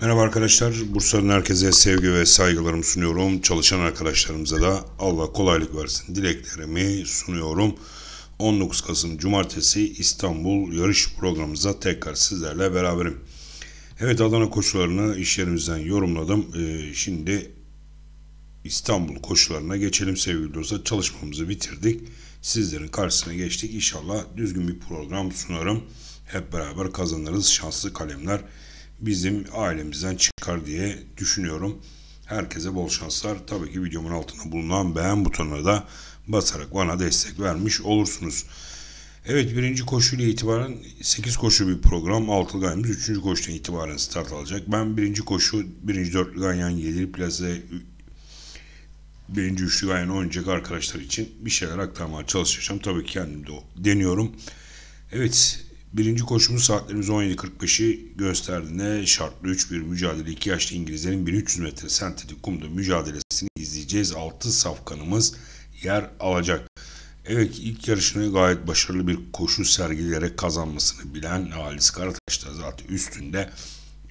Merhaba arkadaşlar. Bursa'nın herkese sevgi ve saygılarımı sunuyorum. Çalışan arkadaşlarımıza da Allah kolaylık versin dileklerimi sunuyorum. 19 Kasım Cumartesi İstanbul yarış programımıza tekrar sizlerle beraberim. Evet Adana koşularını iş yorumladım. Ee, şimdi İstanbul koşularına geçelim sevgili dostlar. Çalışmamızı bitirdik. Sizlerin karşısına geçtik. İnşallah düzgün bir program sunarım. Hep beraber kazanırız. Şanslı kalemler bizim ailemizden çıkar diye düşünüyorum. Herkese bol şanslar. Tabii ki videomun altında bulunan beğen butonuna da basarak bana destek vermiş olursunuz. Evet birinci koşuyla itibaren 8 koşu bir program. altı gayemiz 3. koşudan itibaren start alacak. Ben birinci koşu birinci dörtlü gayen 7 plaza birinci üçlü gayen oynayacak arkadaşlar için bir şeyler aktarmaya çalışacağım. Tabii ki kendim de deniyorum. Evet Birinci koşumuz saatlerimiz 17.45'i gösterdiğinde şartlı 3 bir mücadele 2 yaşlı İngilizlerin 1300 metre sentetik kumda mücadelesini izleyeceğiz. 6 safkanımız yer alacak. Evet ilk yarışını gayet başarılı bir koşu sergileyerek kazanmasını bilen Halis Karataş da zaten üstünde.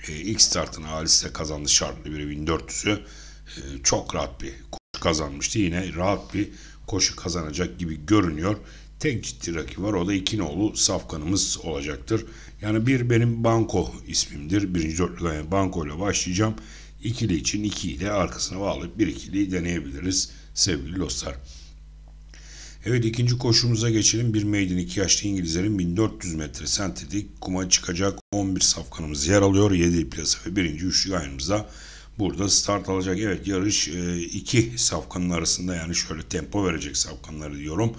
E, ilk startını Halis de kazandı şartlı 1400'ü. E, çok rahat bir koşu kazanmıştı. Yine rahat bir koşu kazanacak gibi görünüyor tek ciddi rakibi var. O da İkinoğlu Safkan'ımız olacaktır. Yani bir benim Banko ismimdir. Birinci dörtlüden yani Banko ile başlayacağım. İkili için iki ile arkasına bağlayıp bir ikili deneyebiliriz sevgili dostlar. Evet ikinci koşumuza geçelim. Bir maiden iki yaşlı İngilizlerin 1400 metre sentetik kuma çıkacak 11 safkanımız yer alıyor. 7 plasa ve birinci üçlük aynımızda burada start alacak. Evet yarış e, iki safkanın arasında yani şöyle tempo verecek safkanları diyorum.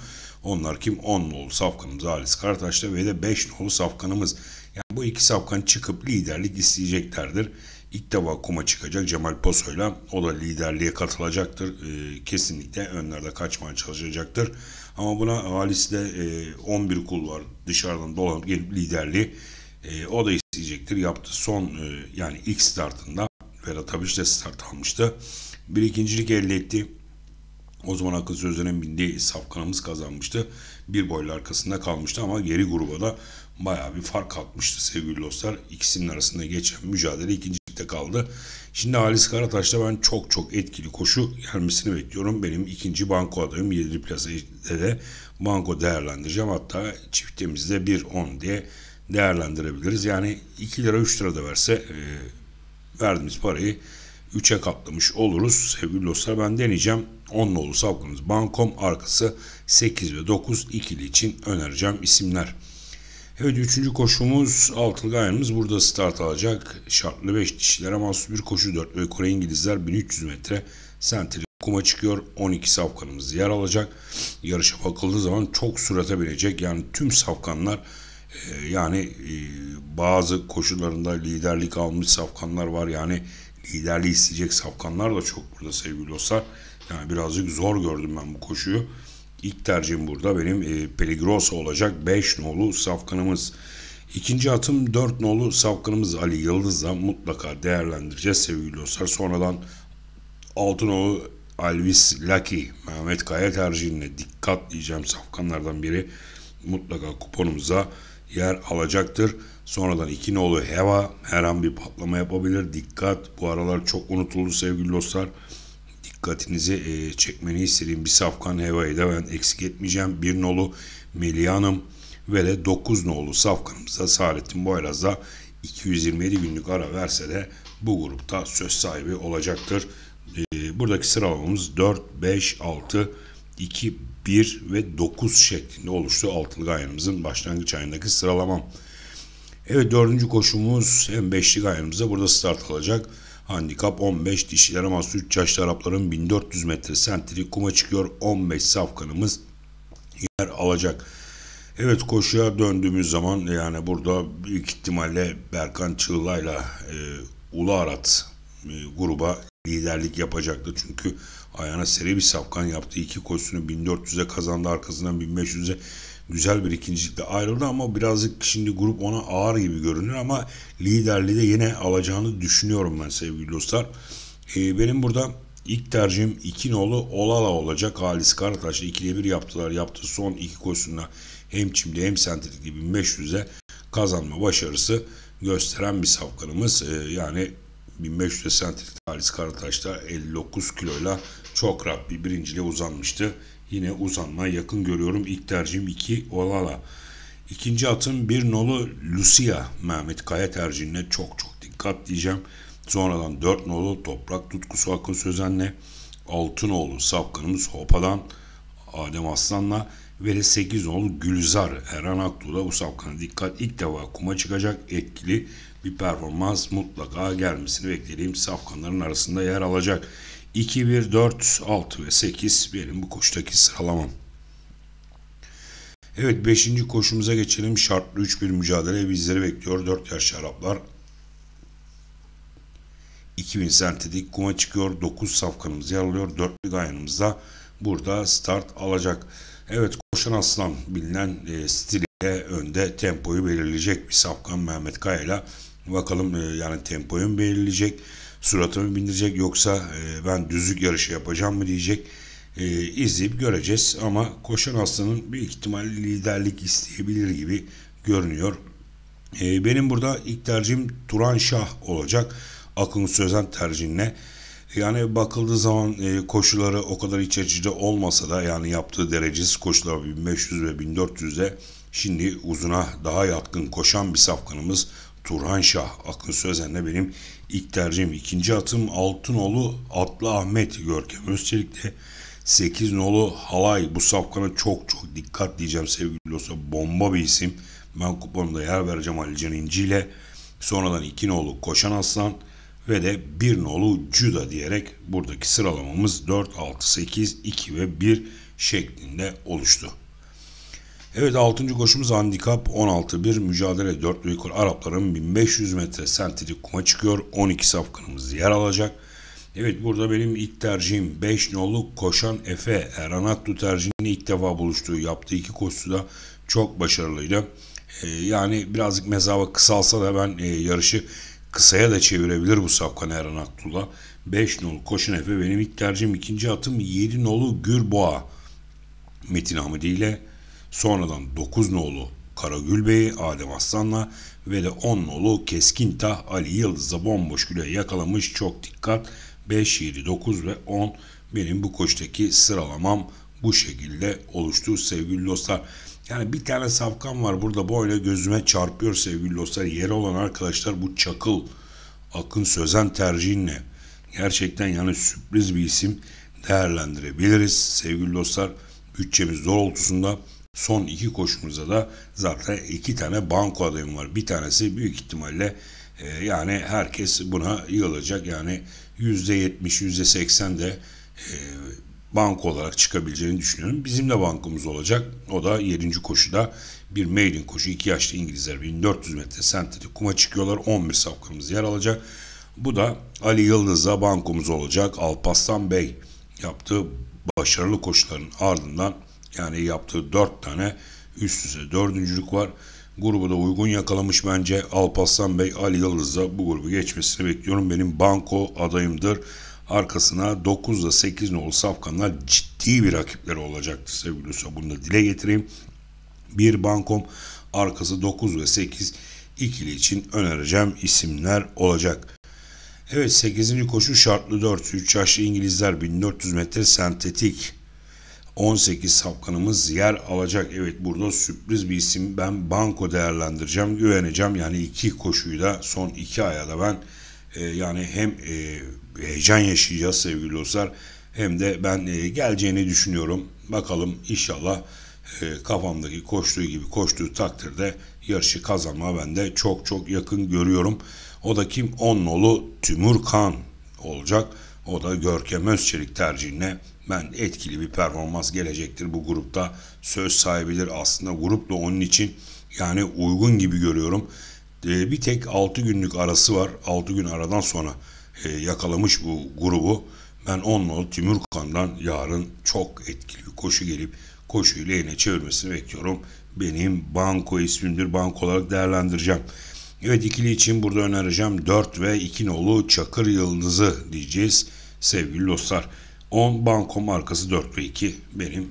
Onlar kim? 10 nolu safkanımız Halis Kartaş'ta ve de 5 nolu safkanımız. Yani bu iki safkan çıkıp liderlik isteyeceklerdir. İlk defa kuma çıkacak Cemal Poso'yla o da liderliğe katılacaktır. E, kesinlikle önlerde kaçmaya çalışacaktır. Ama buna Halis'te e, 11 kul var dışarıdan dolanıp gelip liderliği e, o da isteyecektir. Yaptı son e, yani ilk startında Ferhat Abiş de start almıştı. Bir ikincilik elde etti. O zaman akıl sözlerinin bindiği safkanımız kazanmıştı. Bir boyla arkasında kalmıştı ama geri gruba da baya bir fark atmıştı sevgili dostlar. İkisinin arasında geçen mücadele ikincilikte kaldı. Şimdi Halis Karataş'ta ben çok çok etkili koşu gelmesini bekliyorum. Benim ikinci banko adayım 7 plasede de banko değerlendireceğim. Hatta çiftimizde 1-10 diye değerlendirebiliriz. Yani 2 lira 3 lira da verse e, verdiğimiz parayı 3'e katlamış oluruz. Sevgili dostlar ben deneyeceğim. 10 nolu Bankom arkası 8 ve 9 ikili için önereceğim isimler. Evet üçüncü koşumuz altılı gayemiz burada start alacak. Şartlı 5 dişilere mahsus bir koşu 4 ve Kore İngilizler 1300 metre sentri kuma çıkıyor. 12 safkanımız yer alacak. Yarışa bakıldığı zaman çok surata binecek. Yani tüm safkanlar e, yani e, bazı koşularında liderlik almış safkanlar var. Yani liderliği isteyecek safkanlar da çok burada sevgili dostlar. Yani birazcık zor gördüm ben bu koşuyu. İlk tercihim burada benim e, Peligrosa olacak 5 nolu safkanımız. İkinci atım 4 nolu safkanımız Ali Yıldız'la mutlaka değerlendireceğiz sevgili dostlar. Sonradan 6 nolu Alvis Lucky Mehmet Kaya tercihine dikkat diyeceğim safkanlardan biri mutlaka kuponumuza yer alacaktır. Sonradan 2 nolu Heva her an bir patlama yapabilir. Dikkat bu aralar çok unutuldu sevgili dostlar dikkatinizi e, çekmeni istediğim bir Safkan Heva'yı da ben eksik etmeyeceğim. Bir nolu Melianım ve de 9 nolu Safkan'ımıza Saadettin Boyraz da 227 günlük ara verse de bu grupta söz sahibi olacaktır. E, buradaki sıralamamız 4, 5, 6, 2, 1 ve 9 şeklinde oluştu altılı gayanımızın başlangıç ayındaki sıralamam. Evet dördüncü koşumuz hem beşli gayanımızda burada start alacak. Handikap 15 dişiler ama 3 yaşlı Arapların 1400 metre sentri kuma çıkıyor. 15 safkanımız yer alacak. Evet koşuya döndüğümüz zaman yani burada büyük ihtimalle Berkan Çığlay'la e, Ulu Arat e, gruba liderlik yapacaktı. Çünkü ayağına seri bir safkan yaptı. İki koşusunu 1400'e kazandı arkasından 1500'e güzel bir ikincilikle ayrıldı ama birazcık şimdi grup ona ağır gibi görünür ama liderliği de yine alacağını düşünüyorum ben sevgili dostlar. E, benim burada ilk tercihim iki nolu Olala olacak. Halis Karataş'la ikili bir yaptılar. Yaptığı son iki koşusunda hem çimde hem sentetikli 1500'e kazanma başarısı gösteren bir safkanımız. E, ee, yani 1500 sentetik Halis Karataş'ta 59 kiloyla çok rahat bir birinciliğe uzanmıştı. Yine uzanma yakın görüyorum. İlk tercihim 2 Olala. İkinci atım bir nolu Lucia Mehmet Kaya tercihine çok çok dikkat diyeceğim. Sonradan 4 nolu Toprak Tutkusu Akın Sözen'le. 6 nolu Safkanımız Hopa'dan Adem Aslan'la ve de 8 nolu Gülzar Erhan Aktuğ'la bu safkana dikkat ilk defa kuma çıkacak etkili bir performans mutlaka gelmesini beklediğim safkanların arasında yer alacak. 2, 1, 4, 6 ve 8 benim bu koştaki sıralamam. Evet 5. koşumuza geçelim. Şartlı 3 bir mücadele bizleri bekliyor. 4 yaşlı Araplar 2000 sentetik kuma çıkıyor. 9 safkanımız yer alıyor. 4'lü da burada start alacak. Evet koşan aslan bilinen e, stiliyle önde tempoyu belirleyecek bir safkan Mehmet Kaya ile bakalım e, yani tempoyu belirleyecek. belirleyecek suratımı bindirecek yoksa e, ben düzlük yarışı yapacağım mı diyecek e, izleyip göreceğiz. Ama koşan aslanın bir ihtimal liderlik isteyebilir gibi görünüyor. E, benim burada ilk tercihim Turan Şah olacak. Akın Sözen tercihine. Yani bakıldığı zaman e, koşuları o kadar iç açıcı olmasa da yani yaptığı derecesiz koşular 1500 ve 1400'de şimdi uzuna daha yatkın koşan bir safkanımız Turhan Şah Akın Sözen'le benim ilk tercihim. ikinci atım Altınoğlu Atlı Ahmet Görkem Özçelik'le 8 nolu Halay. Bu safkana çok çok dikkat diyeceğim sevgili dostlar. Bomba bir isim. Ben kuponda yer vereceğim Ali Can İnci ile. Sonradan 2 nolu Koşan Aslan ve de 1 nolu Cuda diyerek buradaki sıralamamız 4, 6, 8, 2 ve 1 şeklinde oluştu. Evet 6. koşumuz handikap 16 1 mücadele 4 vekol Arapların 1500 metre sentrik kuma çıkıyor. 12 safkanımız yer alacak. Evet burada benim ilk tercihim 5 nolu koşan Efe Erhan Aktu tercihini ilk defa buluştuğu yaptığı iki koşusu da çok başarılıydı. Ee, yani birazcık mesafe kısalsa da ben e, yarışı kısaya da çevirebilir bu safkan Erhan Aktu'la. 5 nolu koşan Efe benim ilk tercihim. ikinci atım 7 nolu Gürboğa. Metin Hamidi ile Sonradan 9 nolu Karagül Bey'i Adem Aslan'la ve de 10 nolu Keskin Tah Ali Yıldız'a bomboş güle yakalamış çok dikkat 5, 7, 9 ve 10 benim bu koçtaki sıralamam bu şekilde oluştu sevgili dostlar. Yani bir tane safkan var burada böyle gözüme çarpıyor sevgili dostlar. Yeri olan arkadaşlar bu Çakıl Akın Sözen tercihinle gerçekten yani sürpriz bir isim değerlendirebiliriz sevgili dostlar. Bütçemiz doğrultusunda Son iki koşumuzda da zaten iki tane banko adayım var. Bir tanesi büyük ihtimalle e, yani herkes buna yığılacak. Yani %70, %80 de e, banko olarak çıkabileceğini düşünüyorum. Bizim de bankomuz olacak. O da 7. koşuda bir maiden koşu. 2 yaşlı İngilizler 1400 metre sentetik kuma çıkıyorlar. 11 safkamız yer alacak. Bu da Ali Yıldız'a bankomuz olacak. Alpaslan Bey yaptığı başarılı koşuların ardından yani yaptığı dört tane üst üste dördüncülük var. Grubu da uygun yakalamış bence. Alpaslan Bey, Ali Yıldız da bu grubu geçmesini bekliyorum. Benim banko adayımdır. Arkasına 9 ile 8 nolu safkanlar ciddi bir rakipleri olacaktır sevgili Usta. Bunu da dile getireyim. Bir bankom arkası 9 ve 8 ikili için önereceğim isimler olacak. Evet 8. koşu şartlı 4. 3 yaşlı İngilizler 1400 metre sentetik. 18 sapkınımız yer alacak. Evet burada sürpriz bir isim. Ben banko değerlendireceğim, güveneceğim. Yani iki koşuyu da son iki aya da ben e, yani hem e, heyecan yaşayacağız sevgili dostlar hem de ben e, geleceğini düşünüyorum. Bakalım inşallah e, kafamdaki koştuğu gibi koştuğu takdirde yarışı kazanma ben de çok çok yakın görüyorum. O da kim? 10 nolu Tümür Kan olacak. O da Görkem Özçelik tercihine ben etkili bir performans gelecektir bu grupta söz sahibidir aslında grupla onun için yani uygun gibi görüyorum. Ee, bir tek 6 günlük arası var. 6 gün aradan sonra e, yakalamış bu grubu. Ben Onlu Timurkan'dan yarın çok etkili bir koşu gelip koşuyu lehine çevirmesini bekliyorum. Benim banko ismimdir. Banko olarak değerlendireceğim. Evet ikili için burada önereceğim 4 ve 2 nolu Çakır Yıldızı diyeceğiz sevgili dostlar. 10 banko markası 4 ve 2 benim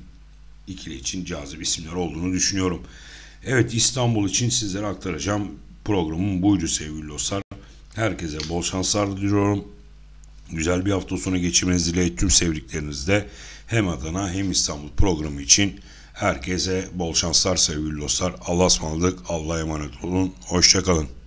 ikili için cazip isimler olduğunu düşünüyorum. Evet İstanbul için sizlere aktaracağım programım buydu sevgili dostlar. Herkese bol şanslar diliyorum. Güzel bir hafta sonu geçirmenizi dileği tüm sevdiklerinizde hem Adana hem İstanbul programı için herkese bol şanslar sevgili dostlar. Allah'a ısmarladık. Allah'a emanet olun. Hoşçakalın.